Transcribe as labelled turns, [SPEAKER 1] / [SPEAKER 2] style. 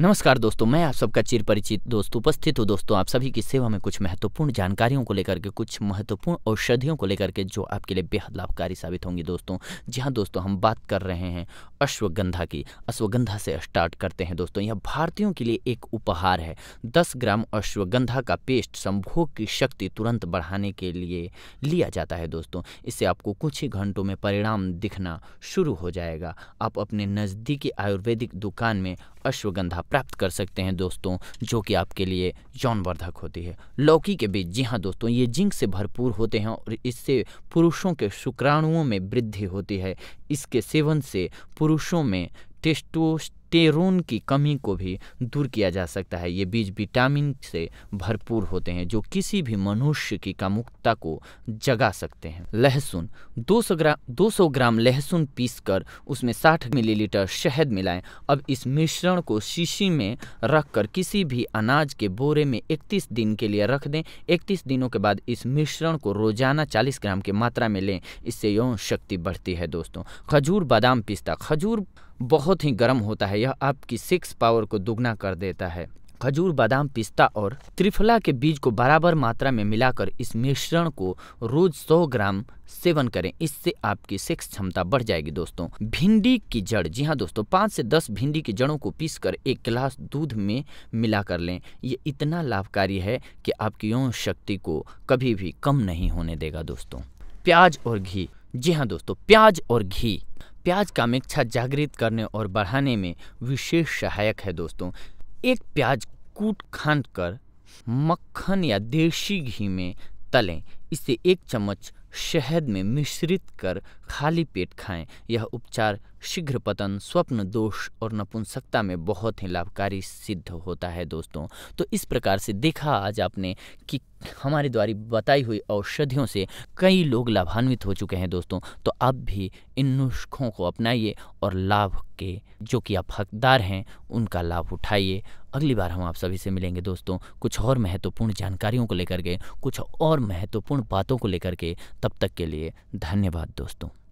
[SPEAKER 1] नमस्कार दोस्तों मैं आप सबका चिर परिचित दोस्त उपस्थित हूँ दोस्तों आप सभी की सेवा में कुछ महत्वपूर्ण जानकारियों को लेकर के कुछ महत्वपूर्ण औषधियों को लेकर के जो आपके लिए बेहद लाभकारी साबित होंगी दोस्तों जी हाँ दोस्तों हम बात कर रहे हैं अश्वगंधा की अश्वगंधा से स्टार्ट करते हैं दोस्तों यह भारतीयों के लिए एक उपहार है दस ग्राम अश्वगंधा का पेस्ट संभोग की शक्ति तुरंत बढ़ाने के लिए लिया जाता है दोस्तों इससे आपको कुछ ही घंटों में परिणाम दिखना शुरू हो जाएगा आप अपने नज़दीकी आयुर्वेदिक दुकान में अश्वगंधा प्राप्त कर सकते हैं दोस्तों जो कि आपके लिए यौनवर्धक होती है लौकी के बीज जी हाँ दोस्तों ये जिंक से भरपूर होते हैं और इससे पुरुषों के शुक्राणुओं में वृद्धि होती है इसके सेवन से पुरुषों में टेस्टोस्ट टेरोन की कमी को भी दूर किया जा सकता है ये बीज विटामिन से भरपूर होते हैं जो किसी भी मनुष्य की कामुकता को जगा सकते हैं लहसुन 200 ग्राम 200 ग्राम लहसुन पीसकर उसमें 60 मिलीलीटर शहद मिलाएं अब इस मिश्रण को शीशी में रखकर किसी भी अनाज के बोरे में 31 दिन के लिए रख दें 31 दिनों के बाद इस मिश्रण को रोजाना 40 ग्राम की मात्रा में लें इससे यौन शक्ति बढ़ती है दोस्तों खजूर बादाम पिस्ता खजूर बहुत ही गर्म होता है है यह आपकी सेक्स पावर को दुगना कर देता है खजूर बादाम पिस्ता और त्रिफला के बीज को बराबर मात्रा में मिलाकर इस मिश्रण को रोज 100 ग्राम सेवन करें इससे आपकी सेक्स क्षमता बढ़ जाएगी दोस्तों भिंडी की जड़ जी हाँ दोस्तों पाँच से दस भिंडी की जड़ों को पीसकर एक गिलास दूध में मिला कर लें ये इतना लाभकारी है कि आपकी यौन शक्ति को कभी भी कम नहीं होने देगा दोस्तों प्याज और घी जी हाँ दोस्तों प्याज और घी प्याज कामेच्छा जागृत करने और बढ़ाने में विशेष सहायक है दोस्तों एक प्याज कूट खान कर मक्खन या देसी घी में तलें इसे एक चम्मच शहद में मिश्रित कर खाली पेट खाएं यह उपचार शीघ्र पतन स्वप्न दोष और नपुंसकता में बहुत ही लाभकारी सिद्ध होता है दोस्तों तो इस प्रकार से देखा आज आपने कि हमारे द्वारा बताई हुई औषधियों से कई लोग लाभान्वित हो चुके हैं दोस्तों तो आप भी इन नुस्खों को अपनाइए और लाभ के जो कि आप हकदार हैं उनका लाभ उठाइए अगली बार हम आप सभी से मिलेंगे दोस्तों कुछ और महत्वपूर्ण जानकारियों को लेकर के कुछ और महत्वपूर्ण महत्वपूर्ण बातों को लेकर के तब तक के लिए धन्यवाद दोस्तों